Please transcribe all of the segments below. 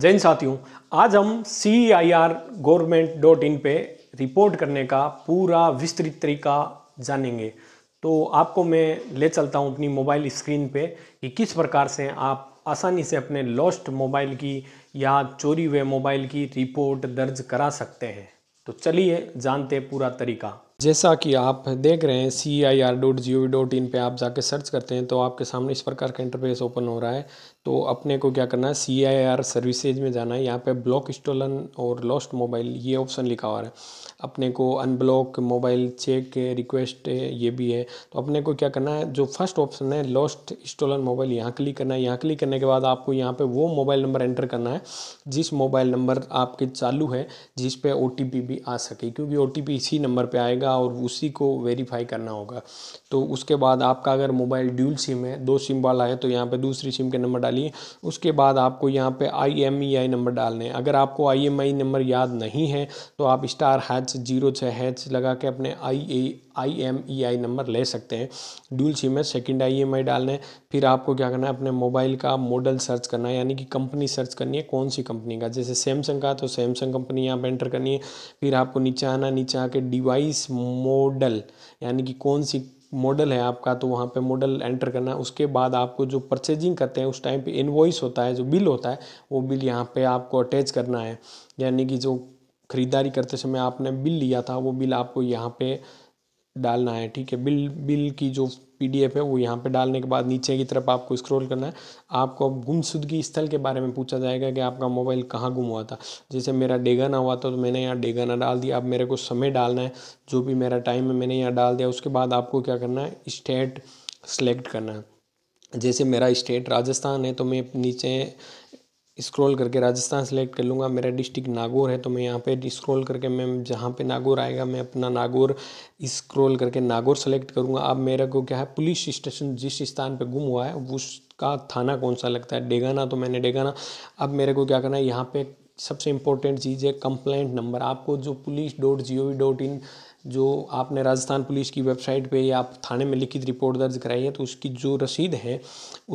जैन साथियों आज हम C I R government dot in पे रिपोर्ट करने का पूरा विस्तृत तरीका जानेंगे तो आपको मैं ले चलता हूँ अपनी मोबाइल स्क्रीन पे कि किस प्रकार से आप आसानी से अपने लॉस्ट मोबाइल की या चोरी हुए मोबाइल की रिपोर्ट दर्ज करा सकते हैं तो चलिए जानते पूरा तरीका जैसा कि आप देख रहे हैं C I R dot G O V dot in पर आप जाके सर्च करते हैं तो आपके सामने इस प्रकार का इंटरफेस ओपन हो रहा है तो अपने को क्या करना है सी आई आर सर्विसेज में जाना है यहाँ पे ब्लॉक स्टोलन और लॉस्ट मोबाइल ये ऑप्शन लिखा हुआ है अपने को अनब्लॉक मोबाइल चेक रिक्वेस्ट ये भी है तो अपने को क्या करना है जो फर्स्ट ऑप्शन है लॉस्ट स्टोलन मोबाइल यहाँ क्लिक करना है यहाँ क्लिक करने के बाद आपको यहाँ पर वो मोबाइल नंबर एंटर करना है जिस मोबाइल नंबर आपके चालू है जिस पर ओ भी आ सके क्योंकि ओ इसी नंबर पर आएगा मिलेगा और उसी को वेरीफाई करना होगा तो उसके बाद आपका अगर मोबाइल ड्यूल सिम है दो सिम वाला है तो यहाँ पे दूसरी सिम के नंबर डालिए उसके बाद आपको यहाँ पे I M E I number डालने हैं अगर आपको आई एम आई नंबर याद नहीं है तो आप स्टार हैच जीरो छः हैच लगा के अपने आई ए I M E I number ले सकते हैं ड्यूल सिम में सेकेंड आई एम आई डालना है फिर आपको क्या करना है अपने मोबाइल का मॉडल सर्च करना है यानी कि कंपनी सर्च करनी है कौन सी कंपनी का जैसे सैमसंग का तो सैमसंग कंपनी यहाँ पर एंटर करनी है फिर आपको नीचे आना नीचे आके डिवाइस मॉडल यानी कि कौन सी मॉडल है आपका तो वहाँ पे मॉडल एंटर करना है उसके बाद आपको जो परचेजिंग करते हैं उस टाइम पे इनवॉइस होता है जो बिल होता है वो बिल यहाँ पे आपको अटैच करना है यानी कि जो खरीदारी करते समय आपने बिल लिया था वो बिल आपको यहाँ पे डालना है ठीक है बिल बिल की जो पीडीएफ है वो यहाँ पे डालने के बाद नीचे की तरफ आपको स्क्रॉल करना है आपको अब गुमशुदगी स्थल के बारे में पूछा जाएगा कि आपका मोबाइल कहाँ गुम हुआ था जैसे मेरा डेगाना हुआ था तो मैंने यहाँ डेगाना डाल दिया अब मेरे को समय डालना है जो भी मेरा टाइम है मैंने यहाँ डाल दिया उसके बाद आपको क्या करना है स्टेट सेलेक्ट करना है जैसे मेरा स्टेट राजस्थान है तो मैं नीचे स्क्रॉल करके राजस्थान सेलेक्ट कर लूँगा मेरा डिस्ट्रिक्ट नागौर है तो मैं यहाँ पे स्क्रॉल करके मैं जहाँ पे नागौर आएगा मैं अपना नागौर स्क्रॉल करके नागौर सेलेक्ट करूँगा अब मेरे को क्या है पुलिस स्टेशन जिस स्थान पे गुम हुआ है उसका थाना कौन सा लगता है डेगाना तो मैंने डेगाना अब मेरे को क्या करना है यहाँ पर सबसे इंपॉर्टेंट चीज़ है कंप्लेंट नंबर आपको जो police dot G O V dot in जो आपने राजस्थान पुलिस की वेबसाइट पे या आप थाने में लिखित रिपोर्ट दर्ज कराई है तो उसकी जो रसीद है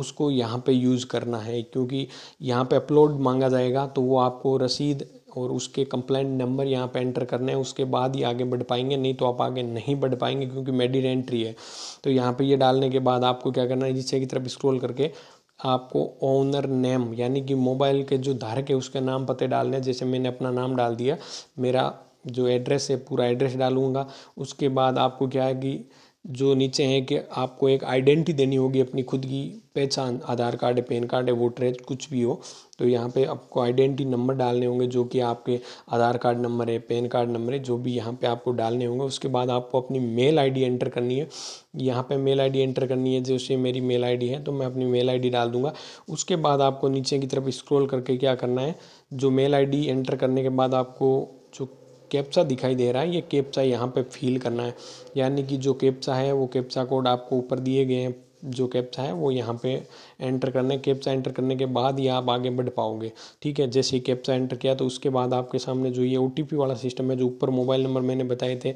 उसको यहाँ पे यूज़ करना है क्योंकि यहाँ पे अपलोड मांगा जाएगा तो वो आपको रसीद और उसके कंप्लेंट नंबर यहाँ पे एंटर करने हैं उसके बाद ही आगे बढ़ पाएंगे नहीं तो आप आगे नहीं बढ़ पाएंगे क्योंकि मेडिड एंट्री है तो यहाँ पे ये यह डालने के बाद आपको क्या करना है जिससे की तरफ स्क्रॉल करके आपको ओनर नेम यानी कि मोबाइल के जो धारक है उसके नाम पते डालने हैं जैसे मैंने अपना नाम डाल दिया मेरा जो एड्रेस है पूरा एड्रेस डालूँगा उसके बाद आपको क्या है कि जो नीचे हैं कि आपको एक आइडेंटिटी देनी होगी अपनी खुद की पहचान आधार कार्ड है पैन कार्ड है वोटर है कुछ भी हो तो यहाँ पे आपको आइडेंटिटी नंबर डालने होंगे जो कि आपके आधार कार्ड नंबर है पैन कार्ड नंबर है जो भी यहाँ पे आपको डालने होंगे उसके बाद आपको अपनी मेल आईडी एंटर करनी है यहाँ पे मेल आईडी एंटर करनी है जैसे मेरी मेल आईडी है तो मैं अपनी मेल आईडी डाल दूंगा उसके बाद आपको नीचे की तरफ स्क्रोल करके क्या करना है जो मेल आई एंटर करने के बाद आपको जो कैप्सा दिखाई दे रहा है ये कैप्सा यहाँ पे फील करना है यानी कि जो कैप्सा है वो कैप्सा कोड आपको ऊपर दिए गए हैं जो कैप्सा है वो यहाँ पे एंटर करने कैप्सा एंटर करने के बाद ही आप आगे बढ़ पाओगे ठीक है जैसे ही कैप्सा एंटर किया तो उसके बाद आपके सामने जो ये ओ वाला सिस्टम है जो ऊपर मोबाइल नंबर मैंने बताए थे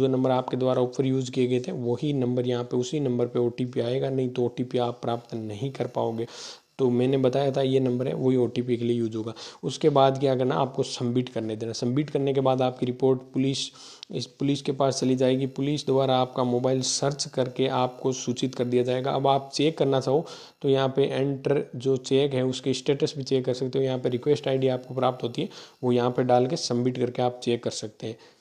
जो नंबर आपके द्वारा ऊपर यूज़ किए गए थे वही नंबर यहाँ पे उसी नंबर पे ओ आएगा नहीं तो ओ आप प्राप्त नहीं कर पाओगे तो मैंने बताया था ये नंबर है वही ओ के लिए यूज़ होगा उसके बाद क्या करना आपको सबमिट करने देना सबमिट करने के बाद आपकी रिपोर्ट पुलिस इस पुलिस के पास चली जाएगी पुलिस द्वारा आपका मोबाइल सर्च करके आपको सूचित कर दिया जाएगा अब आप चेक करना चाहो तो यहाँ पे एंटर जो चेक है उसके स्टेटस भी चेक कर सकते हो यहाँ पर रिक्वेस्ट आई आपको प्राप्त होती है वो यहाँ पर डाल के सबमिट करके आप चेक कर सकते हैं